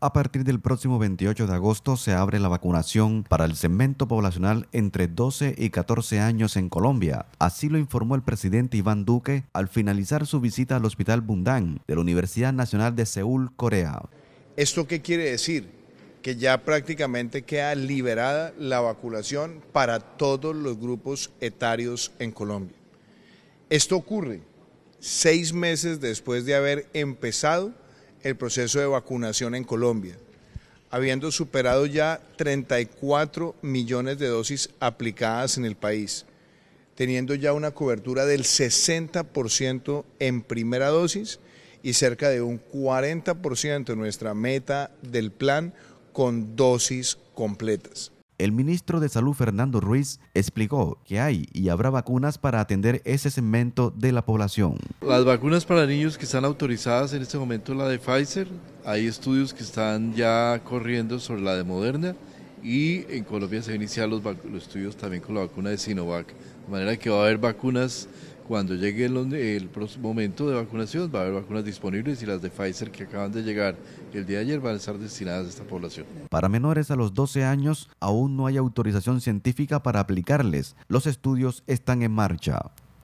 A partir del próximo 28 de agosto se abre la vacunación para el segmento poblacional entre 12 y 14 años en Colombia. Así lo informó el presidente Iván Duque al finalizar su visita al Hospital Bundang de la Universidad Nacional de Seúl, Corea. ¿Esto qué quiere decir? Que ya prácticamente queda liberada la vacunación para todos los grupos etarios en Colombia. Esto ocurre seis meses después de haber empezado el proceso de vacunación en Colombia, habiendo superado ya 34 millones de dosis aplicadas en el país, teniendo ya una cobertura del 60% en primera dosis y cerca de un 40% en nuestra meta del plan con dosis completas. El ministro de Salud Fernando Ruiz explicó que hay y habrá vacunas para atender ese segmento de la población. Las vacunas para niños que están autorizadas en este momento la de Pfizer, hay estudios que están ya corriendo sobre la de Moderna y en Colombia se han iniciado los estudios también con la vacuna de Sinovac, de manera que va a haber vacunas cuando llegue el, el, momento de vacunación, va a haber vacunas disponibles y las de Pfizer que acaban de llegar el día de ayer van a estar destinadas a esta población. Para menores a los 12 años aún no hay autorización científica para aplicarles. Los estudios están en marcha.